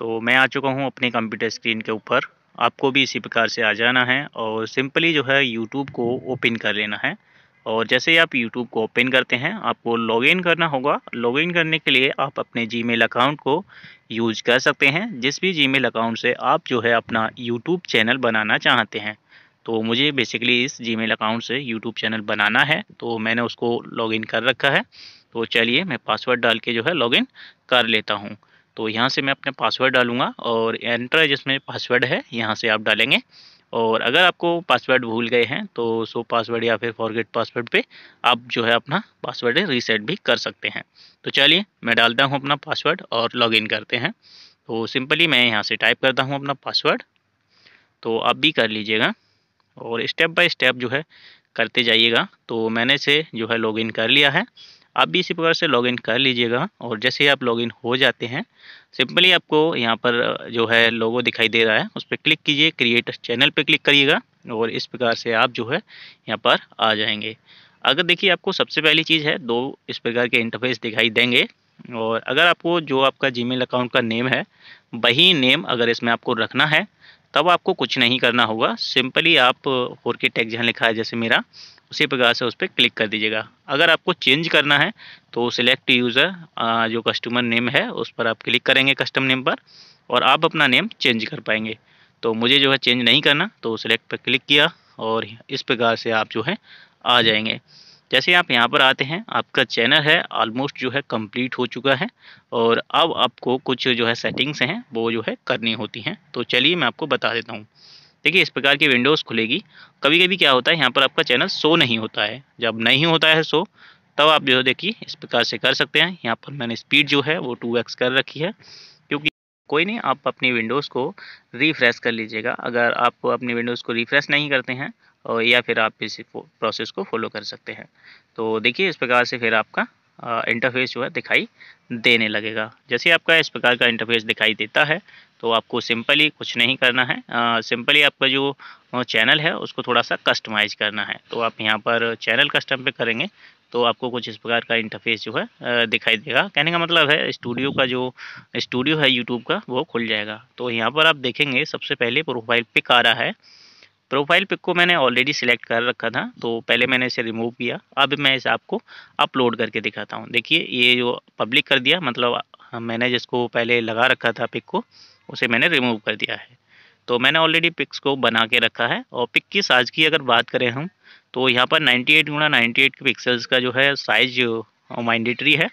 तो मैं आ चुका हूँ अपने कंप्यूटर स्क्रीन के ऊपर आपको भी इसी प्रकार से आ जाना है और सिंपली जो है यूट्यूब को ओपन कर लेना है और जैसे ही आप यूट्यूब को ओपन करते हैं आपको लॉगिन करना होगा लॉगिन करने के लिए आप अपने जी अकाउंट को यूज कर सकते हैं जिस भी जी अकाउंट से आप जो है अपना यूट्यूब चैनल बनाना चाहते हैं तो मुझे बेसिकली इस जी अकाउंट से यूट्यूब चैनल बनाना है तो मैंने उसको लॉगिन कर रखा है तो चलिए मैं पासवर्ड डाल के जो है लॉगिन कर लेता हूँ तो यहाँ से मैं अपना पासवर्ड डालूंगा और एंटर जिसमें पासवर्ड है यहाँ से आप डालेंगे और अगर आपको पासवर्ड भूल गए हैं तो सो पासवर्ड या फिर फॉरगेट पासवर्ड पे आप जो है अपना पासवर्ड रीसेट भी कर सकते हैं तो चलिए मैं डालता हूँ अपना पासवर्ड और लॉगिन करते हैं तो सिंपली मैं यहाँ से टाइप करता हूँ अपना पासवर्ड तो आप भी कर लीजिएगा और स्टेप बाय स्टेप जो है करते जाइएगा तो मैंने इसे जो है लॉग कर लिया है आप भी इसी प्रकार से लॉगिन कर लीजिएगा और जैसे ही आप लॉगिन हो जाते हैं सिंपली आपको यहाँ पर जो है लोगो दिखाई दे रहा है उस पर क्लिक कीजिए क्रिएट चैनल पर क्लिक करिएगा और इस प्रकार से आप जो है यहाँ पर आ जाएंगे अगर देखिए आपको सबसे पहली चीज़ है दो इस प्रकार के इंटरफेस दिखाई देंगे और अगर आपको जो आपका जी अकाउंट का नेम है वही नेम अगर इसमें आपको रखना है तब आपको कुछ नहीं करना होगा सिंपली आप फोर के टैग जहाँ लिखा है जैसे मेरा उसी प्रकार से उस पर क्लिक कर दीजिएगा अगर आपको चेंज करना है तो सिलेक्ट यूज़र जो कस्टमर नेम है उस पर आप क्लिक करेंगे कस्टम नेम पर और आप अपना नेम चेंज कर पाएंगे तो मुझे जो है चेंज नहीं करना तो सिलेक्ट पर क्लिक किया और इस प्रकार से आप जो है आ जाएंगे जैसे आप यहाँ पर आते हैं आपका चैनल है ऑलमोस्ट जो है कंप्लीट हो चुका है और अब आपको कुछ जो है सेटिंग्स हैं वो जो है करनी होती हैं तो चलिए मैं आपको बता देता हूँ देखिए इस प्रकार की विंडोज़ खुलेगी कभी कभी क्या होता है यहाँ पर आपका चैनल शो नहीं होता है जब नहीं होता है शो तब आप जो है देखिए इस प्रकार से कर सकते हैं यहाँ पर मैंने स्पीड जो है वो टू एक्स कर रखी है क्योंकि कोई नहीं आप अपनी विंडोज़ को रिफ्रेश कर लीजिएगा अगर आप अपनी विंडोज़ को रिफ्रेश नहीं करते हैं और या फिर आप इसी प्रोसेस को फॉलो कर सकते हैं तो देखिए इस प्रकार से फिर आपका इंटरफेस जो है दिखाई देने लगेगा जैसे आपका इस प्रकार का इंटरफेस दिखाई देता है तो आपको सिंपली कुछ नहीं करना है सिंपली आपका जो चैनल है उसको थोड़ा सा कस्टमाइज करना है तो आप यहाँ पर चैनल कस्टम पे करेंगे तो आपको कुछ इस प्रकार का इंटरफेस जो है दिखाई देगा कहने का मतलब है स्टूडियो का जो स्टूडियो है यूट्यूब का वो खुल जाएगा तो यहाँ पर आप देखेंगे सबसे पहले प्रोफाइल पिक आ रहा है प्रोफाइल पिक को मैंने ऑलरेडी सिलेक्ट कर रखा था तो पहले मैंने इसे रिमूव किया अब मैं इसे आपको अपलोड करके दिखाता हूँ देखिए ये जो पब्लिक कर दिया मतलब मैंने जिसको पहले लगा रखा था पिक को उसे मैंने रिमूव कर दिया है तो मैंने ऑलरेडी पिक्स को बना के रखा है और पिक की साइज की अगर बात करें हम तो यहाँ पर 98 एट गुणा नाइन्टी पिक्सल्स का जो है साइज माइंडेटरी uh, है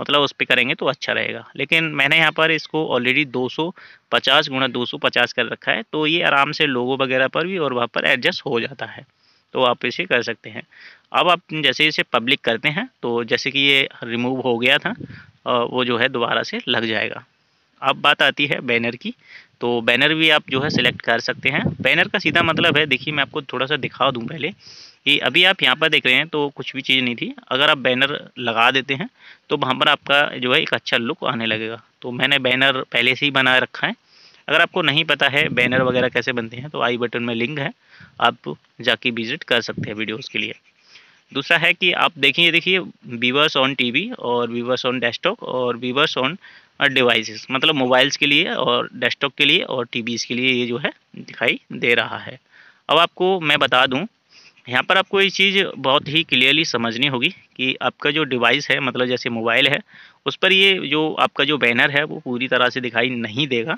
मतलब उस पर करेंगे तो अच्छा रहेगा लेकिन मैंने यहाँ पर इसको ऑलरेडी 250 गुणा दो कर रखा है तो ये आराम से लोगो वगैरह पर भी और वहाँ पर एडजस्ट हो जाता है तो आप इसे कर सकते हैं अब आप जैसे इसे पब्लिक करते हैं तो जैसे कि ये रिमूव हो गया था uh, वो जो है दोबारा से लग जाएगा अब बात आती है बैनर की तो बैनर भी आप जो है सिलेक्ट कर सकते हैं बैनर का सीधा मतलब है देखिए मैं आपको थोड़ा सा दिखा दूँ पहले कि अभी आप यहाँ पर देख रहे हैं तो कुछ भी चीज़ नहीं थी अगर आप बैनर लगा देते हैं तो वहाँ पर आपका जो है एक अच्छा लुक आने लगेगा तो मैंने बैनर पहले से ही बना रखा है अगर आपको नहीं पता है बैनर वगैरह कैसे बनते हैं तो आई बटन में लिंक है आप जाके विजिट कर सकते हैं वीडियोज़ के लिए दूसरा है कि आप देखिए देखिए वीवर्स ऑन टीवी और वीवर्स ऑन डेस्कटॉप और वीवर्स ऑन डिवाइसेस मतलब मोबाइल्स के लिए और डेस्कटॉप के लिए और टी के लिए ये जो है दिखाई दे रहा है अब आपको मैं बता दूँ यहाँ पर आपको ये चीज़ बहुत ही क्लियरली समझनी होगी कि आपका जो डिवाइस है मतलब जैसे मोबाइल है उस पर ये जो आपका जो बैनर है वो पूरी तरह से दिखाई नहीं देगा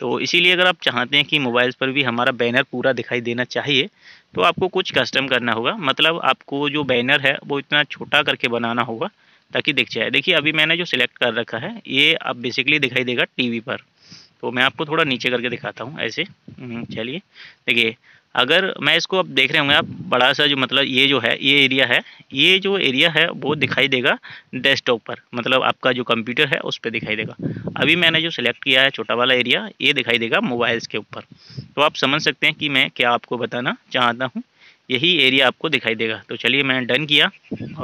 तो इसीलिए अगर आप चाहते हैं कि मोबाइल्स पर भी हमारा बैनर पूरा दिखाई देना चाहिए तो आपको कुछ कस्टम करना होगा मतलब आपको जो बैनर है वो इतना छोटा करके बनाना होगा ताकि दिख जाए देखिए अभी मैंने जो सिलेक्ट कर रखा है ये अब बेसिकली दिखाई देगा टीवी पर तो मैं आपको थोड़ा नीचे करके दिखाता हूँ ऐसे हम्म, चलिए देखिए अगर मैं इसको अब देख रहे होंगे आप बड़ा सा जो मतलब ये जो है ये एरिया है ये जो एरिया है वो दिखाई देगा डेस्कटॉप पर मतलब आपका जो कंप्यूटर है उस पर दिखाई देगा अभी मैंने जो सिलेक्ट किया है छोटा वाला एरिया ये दिखाई देगा मोबाइल्स के ऊपर तो आप समझ सकते हैं कि मैं क्या आपको बताना चाहता हूँ यही एरिया आपको दिखाई देगा तो चलिए मैंने डन किया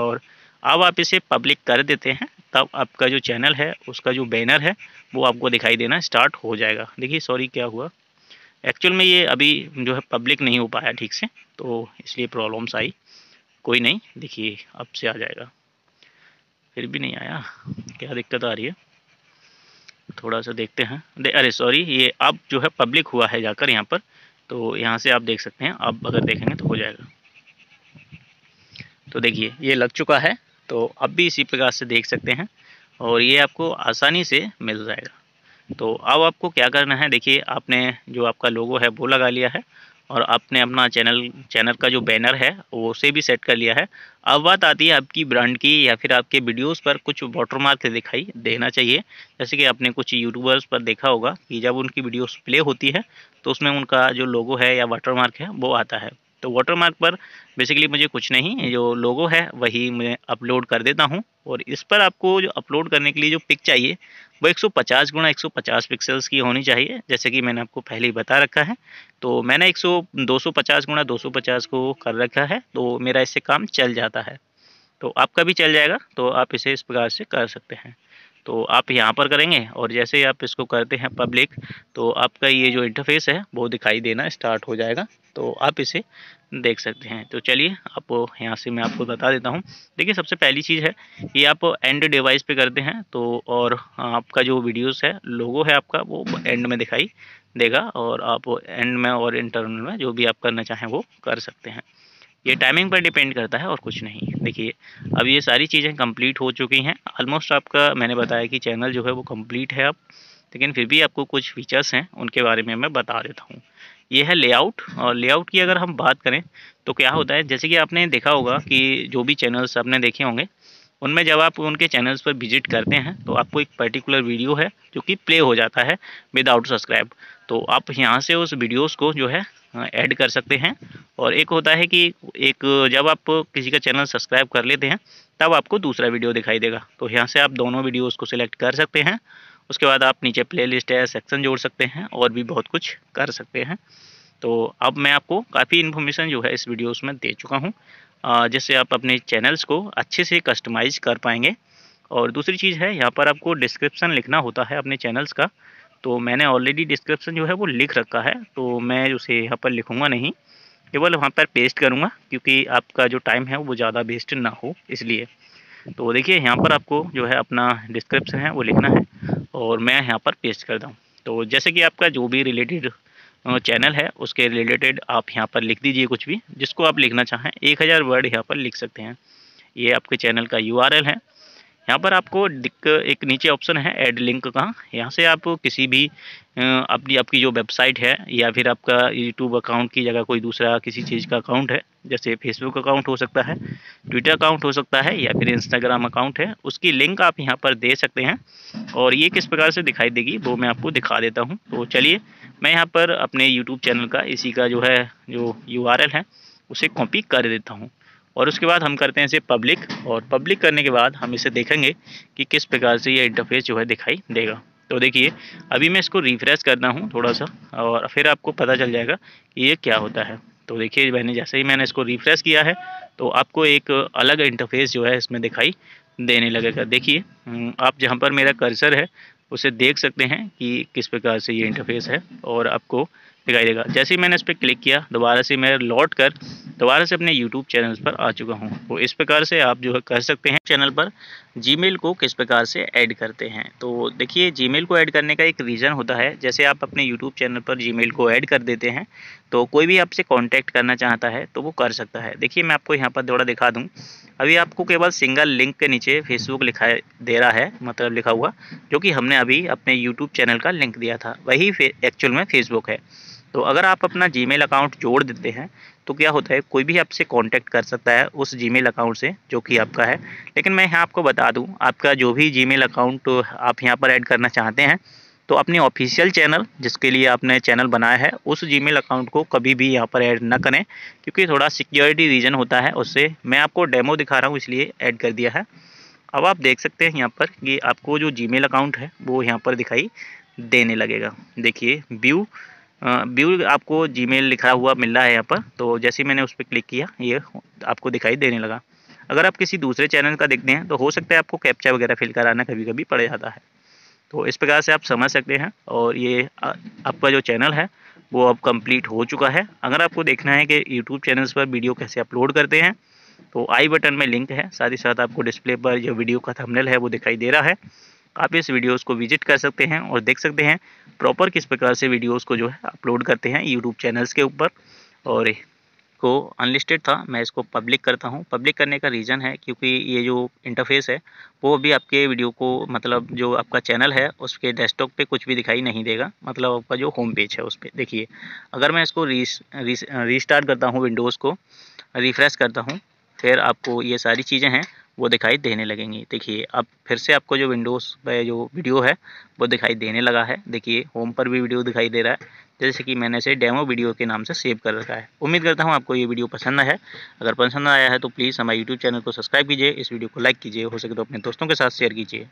और अब आप इसे पब्लिक कर देते हैं तब आपका जो चैनल है उसका जो बैनर है वो आपको दिखाई देना स्टार्ट हो जाएगा देखिए सॉरी क्या हुआ एक्चुअल में ये अभी जो है पब्लिक नहीं हो पाया ठीक से तो इसलिए प्रॉब्लम्स आई कोई नहीं देखिए अब से आ जाएगा फिर भी नहीं आया क्या दिक्कत आ रही है थोड़ा सा देखते हैं दे, अरे सॉरी ये अब जो है पब्लिक हुआ है जाकर यहाँ पर तो यहाँ से आप देख सकते हैं अब अगर देखेंगे तो हो जाएगा तो देखिए ये लग चुका है तो अब भी इसी प्रकार से देख सकते हैं और ये आपको आसानी से मिल जाएगा तो अब आपको क्या करना है देखिए आपने जो आपका लोगो है वो लगा लिया है और आपने अपना चैनल चैनल का जो बैनर है वो उसे भी सेट कर लिया है अब बात आती है आपकी ब्रांड की या फिर आपके वीडियोस पर कुछ वाटर मार्क दिखाई देना चाहिए जैसे कि आपने कुछ यूट्यूबर्स पर देखा होगा कि जब उनकी वीडियोस प्ले होती है तो उसमें उनका जो लोगो है या वाटर मार्क है वो आता है तो वाटरमार्क पर बेसिकली मुझे कुछ नहीं जो लोगो है वही मैं अपलोड कर देता हूँ और इस पर आपको जो अपलोड करने के लिए जो पिक चाहिए वो 150 गुणा पचास पिक्सल्स की होनी चाहिए जैसे कि मैंने आपको पहले ही बता रखा है तो मैंने 100 पचास गुणा पचास को कर रखा है तो मेरा इससे काम चल जाता है तो आपका भी चल जाएगा तो आप इसे इस प्रकार से कर सकते हैं तो आप यहाँ पर करेंगे और जैसे ही आप इसको करते हैं पब्लिक तो आपका ये जो इंटरफेस है वो दिखाई देना स्टार्ट हो जाएगा तो आप इसे देख सकते हैं तो चलिए आप यहाँ से मैं आपको बता देता हूँ देखिए सबसे पहली चीज़ है ये आप एंड डिवाइस पे करते हैं तो और आपका जो वीडियोस है लोगो है आपका वो एंड में दिखाई देगा और आप एंड में और इंटरनल में जो भी आप करना चाहें वो कर सकते हैं ये टाइमिंग पर डिपेंड करता है और कुछ नहीं देखिए अब ये सारी चीज़ें कंप्लीट हो चुकी हैं ऑलमोस्ट आपका मैंने बताया कि चैनल जो है वो कंप्लीट है अब लेकिन फिर भी आपको कुछ फीचर्स हैं उनके बारे में मैं बता देता हूँ ये है लेआउट और लेआउट की अगर हम बात करें तो क्या होता है जैसे कि आपने देखा होगा कि जो भी चैनल्स आपने देखे होंगे उनमें जब आप उनके चैनल्स पर विजिट करते हैं तो आपको एक पर्टिकुलर वीडियो है जो कि प्ले हो जाता है विदाउट सब्सक्राइब तो आप यहाँ से उस वीडियोस को जो है ऐड कर सकते हैं और एक होता है कि एक जब आप किसी का चैनल सब्सक्राइब कर लेते हैं तब आपको दूसरा वीडियो दिखाई देगा तो यहाँ से आप दोनों वीडियोज़ को सिलेक्ट कर सकते हैं उसके बाद आप नीचे प्लेलिस्ट है सेक्शन जोड़ सकते हैं और भी बहुत कुछ कर सकते हैं तो अब मैं आपको काफ़ी इन्फॉर्मेशन जो है इस वीडियो में दे चुका हूँ जिससे आप अपने चैनल्स को अच्छे से कस्टमाइज़ कर पाएंगे और दूसरी चीज़ है यहाँ पर आपको डिस्क्रिप्शन लिखना होता है अपने चैनल्स का तो मैंने ऑलरेडी डिस्क्रिप्शन जो है वो लिख रखा है तो मैं उसे यहाँ पर लिखूँगा नहीं केवल वहाँ पर पेस्ट करूँगा क्योंकि आपका जो टाइम है वो ज़्यादा वेस्ट ना हो इसलिए तो देखिए यहाँ पर आपको जो है अपना डिस्क्रिप्शन है वो लिखना है और मैं यहाँ पर पेस्ट कर दूँ तो जैसे कि आपका जो भी रिलेटेड चैनल है उसके रिलेटेड आप यहाँ पर लिख दीजिए कुछ भी जिसको आप लिखना चाहें एक हज़ार वर्ड यहाँ पर लिख सकते हैं ये आपके चैनल का यू है यहाँ पर आपको एक नीचे ऑप्शन है एड लिंक का यहाँ से आप किसी भी अपनी आपकी जो वेबसाइट है या फिर आपका यूट्यूब अकाउंट की जगह कोई दूसरा किसी चीज़ का अकाउंट है जैसे फेसबुक अकाउंट हो सकता है ट्विटर अकाउंट हो सकता है या फिर इंस्टाग्राम अकाउंट है उसकी लिंक आप यहाँ पर दे सकते हैं और ये किस प्रकार से दिखाई देगी वो मैं आपको दिखा देता हूँ तो चलिए मैं यहाँ पर अपने यूट्यूब चैनल का इसी का जो है जो यू है उसे कॉपी कर देता हूँ और उसके बाद हम करते हैं इसे पब्लिक और पब्लिक करने के बाद हम इसे देखेंगे कि किस प्रकार से ये इंटरफेस जो है दिखाई देगा तो देखिए अभी मैं इसको रिफ्रेश करना हूँ थोड़ा सा और फिर आपको पता चल जाएगा कि ये क्या होता है तो देखिए मैंने जैसे ही मैंने इसको रिफ्रेश किया है तो आपको एक अलग इंटरफेस जो है इसमें दिखाई देने लगेगा देखिए हम्म, आप जहाँ पर मेरा कर्सर है उसे देख सकते हैं कि किस प्रकार से ये इंटरफेस है और आपको दिखाई देगा जैसे ही मैंने इस पर क्लिक किया दोबारा से मैं लौट कर दोबारा से अपने यूट्यूब चैनल पर आ चुका हूँ तो इस प्रकार से आप जो है कर सकते हैं चैनल पर जीमेल को किस प्रकार से ऐड करते हैं तो देखिए जीमेल को ऐड करने का एक रीज़न होता है जैसे आप अपने यूट्यूब चैनल पर जीमेल को ऐड कर देते हैं तो कोई भी आपसे कांटेक्ट करना चाहता है तो वो कर सकता है देखिए मैं आपको यहाँ पर थोड़ा दिखा दूँ अभी आपको केवल सिंगल लिंक के नीचे फेसबुक लिखा दे रहा है मतलब लिखा हुआ जो कि हमने अभी अपने यूट्यूब चैनल का लिंक दिया था वही एक्चुअल में फेसबुक है तो अगर आप अपना जीमेल अकाउंट जोड़ देते हैं तो क्या होता है कोई भी आपसे कांटेक्ट कर सकता है उस जीमेल अकाउंट से जो कि आपका है लेकिन मैं यहाँ आपको बता दूँ आपका जो भी जीमेल अकाउंट तो आप यहाँ पर ऐड करना चाहते हैं तो अपने ऑफिशियल चैनल जिसके लिए आपने चैनल बनाया है उस जी अकाउंट को कभी भी यहाँ पर ऐड ना करें क्योंकि थोड़ा सिक्योरिटी रीजन होता है उससे मैं आपको डेमो दिखा रहा हूँ इसलिए ऐड कर दिया है अब आप देख सकते हैं यहाँ पर कि आपको जो जी अकाउंट है वो यहाँ पर दिखाई देने लगेगा देखिए व्यू व्यू आपको जीमेल लिखा हुआ मिल रहा है यहाँ पर तो जैसे मैंने उस पर क्लिक किया ये आपको दिखाई देने लगा अगर आप किसी दूसरे चैनल का देखते हैं तो हो सकता है आपको कैप्चा वगैरह फिल कराना कभी कभी पड़ जाता है तो इस प्रकार से आप समझ सकते हैं और ये आपका जो चैनल है वो अब कंप्लीट हो चुका है अगर आपको देखना है कि यूट्यूब चैनल्स पर वीडियो कैसे अपलोड करते हैं तो आई बटन में लिंक है साथ ही साथ आपको डिस्प्ले पर जो वीडियो का थमनल है वो दिखाई दे रहा है आप इस वीडियोस को विजिट कर सकते हैं और देख सकते हैं प्रॉपर किस प्रकार से वीडियोस को जो है अपलोड करते हैं यूट्यूब चैनल्स के ऊपर और को अनलिस्टेड था मैं इसको पब्लिक करता हूँ पब्लिक करने का रीज़न है क्योंकि ये जो इंटरफेस है वो भी आपके वीडियो को मतलब जो आपका चैनल है उसके डेस्कटॉप पे कुछ भी दिखाई नहीं देगा मतलब आपका जो होम पेज है उस पर देखिए अगर मैं इसको री रीस्टार्ट करता हूँ विंडोज़ को रिफ़्रेश करता हूँ फिर आपको ये सारी चीज़ें हैं वो दिखाई देने लगेंगी देखिए अब फिर से आपको जो विंडोज़ पर जो वीडियो है वो दिखाई देने लगा है देखिए होम पर भी वीडियो दिखाई दे रहा है जैसे कि मैंने इसे डेमो वीडियो के नाम से सेव कर रखा है उम्मीद करता हूँ आपको ये वीडियो पसंद है अगर पसंद आया है तो प्लीज़ हमारे यूट्यूब चैनल को सब्सक्राइब कीजिए इस वीडियो को लाइक कीजिए हो सके तो अपने दोस्तों के साथ शेयर कीजिए